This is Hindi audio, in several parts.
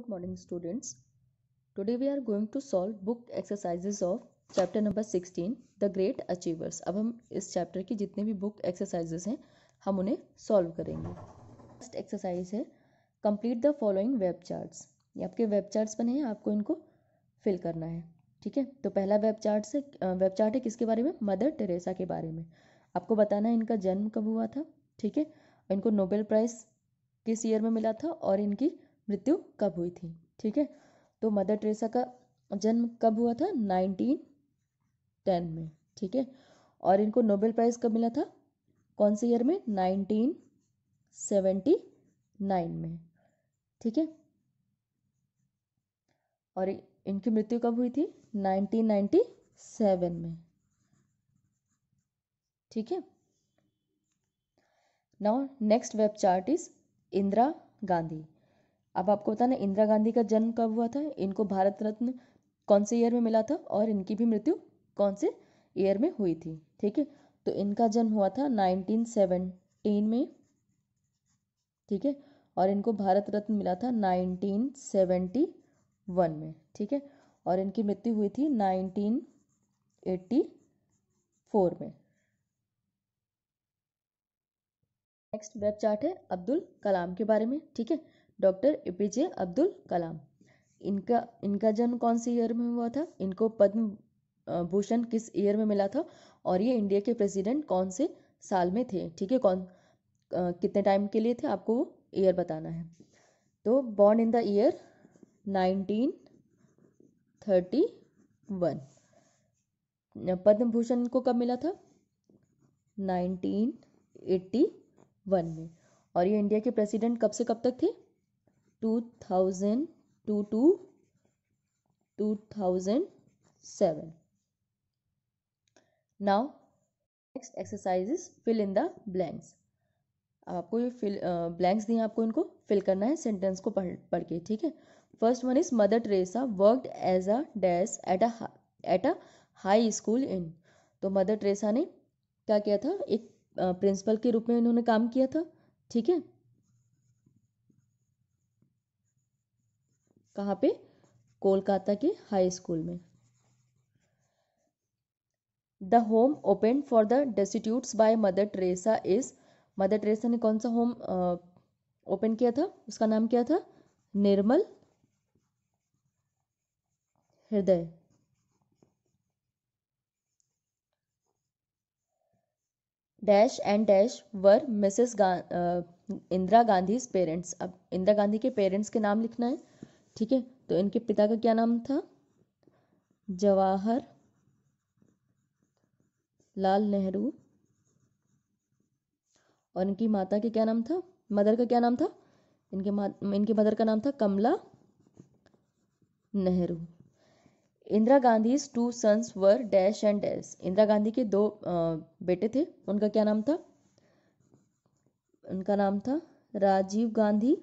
good morning students today we are going to solve book exercises of chapter number 16 the great achievers अब हम इस चैप्टर की जितने भी बुक एक्सरसाइजेस हैं हम उन्हें सॉल्व करेंगे फर्स्ट एक्सरसाइज है complete the following web charts ये आपके वेब चार्ट्स बने हैं आपको इनको फिल करना है ठीक है तो पहला वेब चार्ट से वेब चार्ट है किसके बारे में मदर टेरेसा के बारे में आपको बताना है इनका जन्म कब हुआ था ठीक है इनको नोबेल प्राइज़ किस ईयर में मिला था और इनकी मृत्यु कब हुई थी ठीक है तो मदर टेरेसा का जन्म कब हुआ था नाइनटीन टेन में ठीक है और इनको नोबेल प्राइज़ कब मिला था कौन से ईयर में नाइनटीन सेवेंटी नाइन में ठीक है और इनकी मृत्यु कब हुई थी नाइनटीन नाइन्टी सेवन में ठीक है now next web chart is Indira Gandhi अब आपको बताना इंदिरा गांधी का जन्म कब हुआ था इनको भारत रत्न कौन से ईयर में मिला था और इनकी भी मृत्यु कौन से ईयर में हुई थी ठीक है तो इनका जन्म हुआ था 1917 में ठीक है और इनको भारत रत्न मिला था 1971 में ठीक है और इनकी मृत्यु हुई थी 1984 में नेक्स्ट वेब चार्ट है अब्दुल कलाम के बारे में ठीक है doctor A P J Abdul Kalam इनका इनका जन्म कौन से ईयर में हुआ था इनको पद्म भूषण किस ईयर में मिला था और ये इंडिया के प्रेसिडेंट कौन से साल में थे ठीक है कौन आ, कितने टाइम के लिए थे आपको वो ईयर बताना है तो born in the year nineteen thirty one Padma Bhushan को कब मिला था नाइनटीन एट्टी वन में और ये इंडिया के प्रेसिडेंट कब से कब तक थे two thousand two to two thousand seven now next exercise is fill in the blanks आपको ये फिल ब्लैंक्स दिए आपको इनको फिल करना है सेंटेंस को पढ़ पढ़ के ठीक है first one is mother Teresa worked as a dash at a at a high school in तो मदर ट्रेसा ने क्या किया था एक प्रिंसिपल के रूप में इन्होंने काम किया था ठीक है कहाँ पे कोलकाता के हाई स्कूल में the home open for the destitutes by mother Teresa is mother Teresa ने कौन सा होम ओपन किया था उसका नाम क्या था Nirmal Hriday dash and dash were Mrs Indira Gandhi parents अब इंदिरा गांधी के पेरेंट्स के नाम लिखना है ठीक है तो इनके पिता का क्या नाम था जवाहर लाल नेहरू और इनकी माता के क्या नाम था मदर का क्या नाम था इनके मा इनके मदर का नाम था Kamala Nehru Indira Gandhi two sons were dash and dash Indira Gandhi के दो बेटे थे उनका क्या नाम था उनका नाम था राजीव गांधी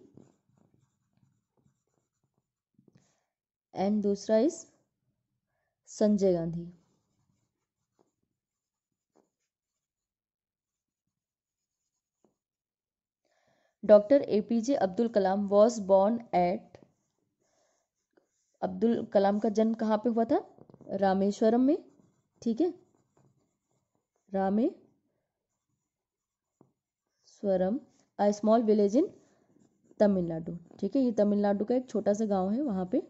एंड दूसरा is Sanjay Gandhi doctor A P J Abdul Kalam was born at Abdul Kalam का जन्म कहाँ पे हुआ था रामेश्वरम में ठीक है Rameswaram a small village in Tamil Nadu ठीक है ये तमिलनाडु का एक छोटा सा गांव है वहाँ पे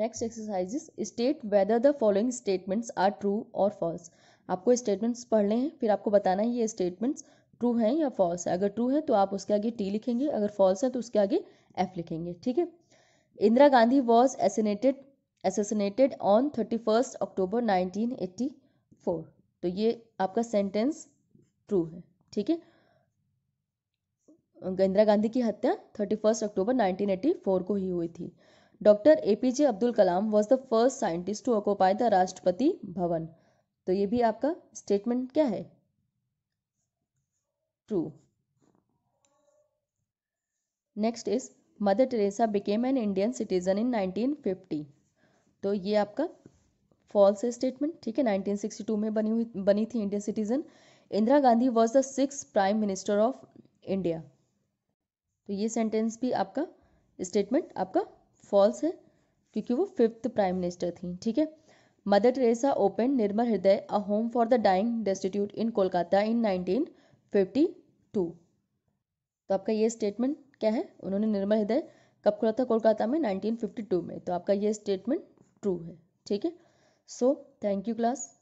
next exercise state whether the following statements are true और फॉल्स आपको स्टेटमेंट्स पढ़ने हैं फिर आपको बताना है ये स्टेटमेंट्स ट्रू हैं या फॉल्स है अगर ट्रू है तो आप उसके आगे टी लिखेंगे अगर फॉल्स है तो उसके आगे एफ लिखेंगे ठीक है Indira Gandhi was assassinated assassinated on thirty first October nineteen eighty four तो ये आपका सेंटेंस ट्रू है ठीक है इंदिरा गांधी की हत्या thirty first October nineteen eighty four को ही हुई थी doctor A P J Abdul Kalam was the first scientist to occupy the Rashtrapati Bhavan तो ये भी आपका स्टेटमेंट क्या है true next is mother Teresa became an Indian citizen in 1950 तो ये आपका फॉल्स है स्टेटमेंट ठीक है 1962 में बनी हुई बनी थी Indian citizen Indira Gandhi was the six prime minister of India तो ये सेंटेंस भी आपका स्टेटमेंट आपका फॉल्स है क्योंकि वो फिफ्थ प्राइम मिनिस्टर थी ठीक है mother Teresa open Nirmal Hriday a home for the dying destitute in Kolkata in 1952 तो आपका ये स्टेटमेंट क्या है उन्होंने निर्मल हृदय कब खुला था कोलकाता में 1952 में तो आपका ये स्टेटमेंट ट्रू है ठीक है सो थैंक यू क्लास